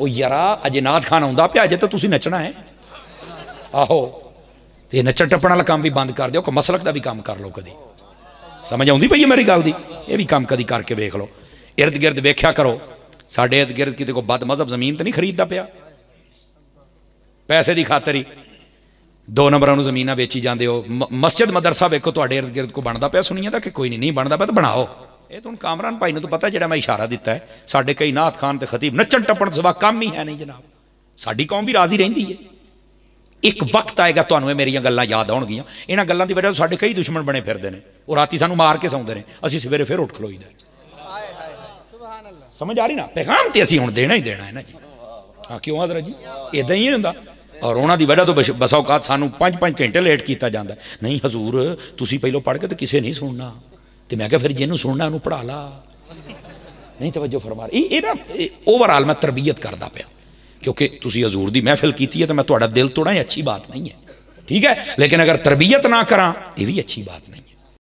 ਉਹ ਯਾਰਾ ਅਜੇ ਨਾਦ ਖਾਨ ਆਉਂਦਾ ਪਿਆ ਅਜੇ ਤਾਂ ਤੁਸੀਂ ਨੱਚਣਾ ਹੈ ਆਹੋ ਤੇ ਨੱਚਣ ਟੱਪਣ ਵਾਲਾ ਕੰਮ ਵੀ ਬੰਦ ਕਰ ਦਿਓ ਕਿ ਮਸਲਕ ਦਾ ਵੀ ਕੰਮ ਕਰ ਲਓ ਕਦੀ ਸਮਝ ਆਉਂਦੀ ਪਈ ਹੈ ਮੇਰੀ ਗੱਲ ਦੀ ਇਹ ਵੀ ਕੰਮ ਕਦੀ ਕਰਕੇ ਵੇਖ ਲਓ ird gird ਵੇਖਿਆ ਕਰੋ ਸਾਡੇ ird gird ਕਿਤੇ ਕੋ ਬਦ ਮਜ਼ਹਬ ਜ਼ਮੀਨ ਤੇ ਨਹੀਂ ਖਰੀਦਦਾ ਪਿਆ ਪੈਸੇ ਦੀ ਖਾਤਰ ਹੀ ਦੋ ਨੰਬਰਾਂ ਨੂੰ ਜ਼ਮੀਨਾਂ ਵੇਚੀ ਜਾਂਦੇ ਹੋ ਮਸਜਿਦ ਮਦਰਸਾ ਵੇਖੋ ਤੁਹਾਡੇ ird gird ਕੋ ਬਣਦਾ ਪਿਆ ਸੁਣੀਆਂ ਦਾ ਕਿ ਕੋਈ ਨਹੀਂ ਨਹੀਂ ਬਣਦਾ ਪਿਆ ਤਾਂ ਬਣਾਓ ਇਹ ਤੁਹਾਨੂੰ ਕਾਮਰਾਨ ਭਾਈ ਨੂੰ ਤਾਂ ਪਤਾ ਜਿਹੜਾ ਮੈਂ ਇਸ਼ਾਰਾ ਦਿੱਤਾ ਹੈ ਸਾਡੇ ਕਈ ਨਾਥ ਖਾਨ ਤੇ ਖਤੀਬ ਨੱਚਣ ਟੱਪਣ ਸਵਾ ਕੰਮ ਹੀ ਹੈ ਨਹੀਂ ਜਨਾਬ ਸਾਡੀ ਕੌਮ ਵੀ ਰਾਜ਼ੀ ਰਹਿੰਦੀ ਹੈ ਇੱਕ ਵਕਤ ਆਏਗਾ ਤੁਹਾਨੂੰ ਇਹ ਮੇਰੀਆਂ ਗੱਲਾਂ ਯਾਦ ਆਉਣਗੀਆਂ ਇਹਨਾਂ ਗੱਲਾਂ ਦੀ ਵਜ੍ਹਾ ਤੋਂ ਸਾਡੇ ਕਈ ਦੁਸ਼ਮਣ ਬਣੇ ਫਿਰਦੇ ਨੇ ਉਹ ਰਾਤੀ ਸਾਨੂੰ ਮਾਰ ਕੇ ਸੌਂਦੇ ਨੇ ਅਸੀਂ ਸਵੇਰੇ ਫਿਰ ਉੱਠ ਖਲੋਈਦਾ ਹਾਏ ਹਾਏ ਸੁਭਾਨ ਅੱਲਾ ਸਮਝ ਆ ਰਹੀ ਨਾ ਪੈਗਾਮ ਤੇ ਅਸੀਂ ਹੁਣ ਦੇਣਾ ਹੀ ਦੇਣਾ ਹੈ ਨਾ ਜੀ ਹਾਂ ਕਿਉਂ ਆਦਰਾ ਜੀ ਇਦਾਂ ਹੀ ਹੁੰਦਾ ਔਰ ਉਹਨਾਂ ਦੀ ਵਜ੍ਹਾ ਤੋਂ ਬਸੌਕਾਤ ਸਾਨੂੰ 5-5 ਘੰਟੇ ਲੇਟ ਕੀਤਾ ਜਾਂਦਾ ਨਹੀਂ ਹਜ਼ੂਰ ਤੁਸੀਂ ਪਹਿਲਾਂ ਪੜ੍ਹ ਕੇ ਤਾਂ ਕਿਸੇ ਨਹੀਂ ਸੁਣਨਾ तो मैं क्या फिर जिन्हों सुनना पढ़ा ला नहीं ਨਹੀਂ ਤਵੱਜੋ ਫਰਮਾ ਇਹ ਇਹ ਨਾ ਓਵਰਆਲ ਮੈਂ क्योंकि तुम हजूर की महफिल की है तो मैं थोड़ा दिल तोड़ा अच्छी बात नहीं है ठीक है लेकिन अगर तरबीयत ना करा यह भी अच्छी बात नहीं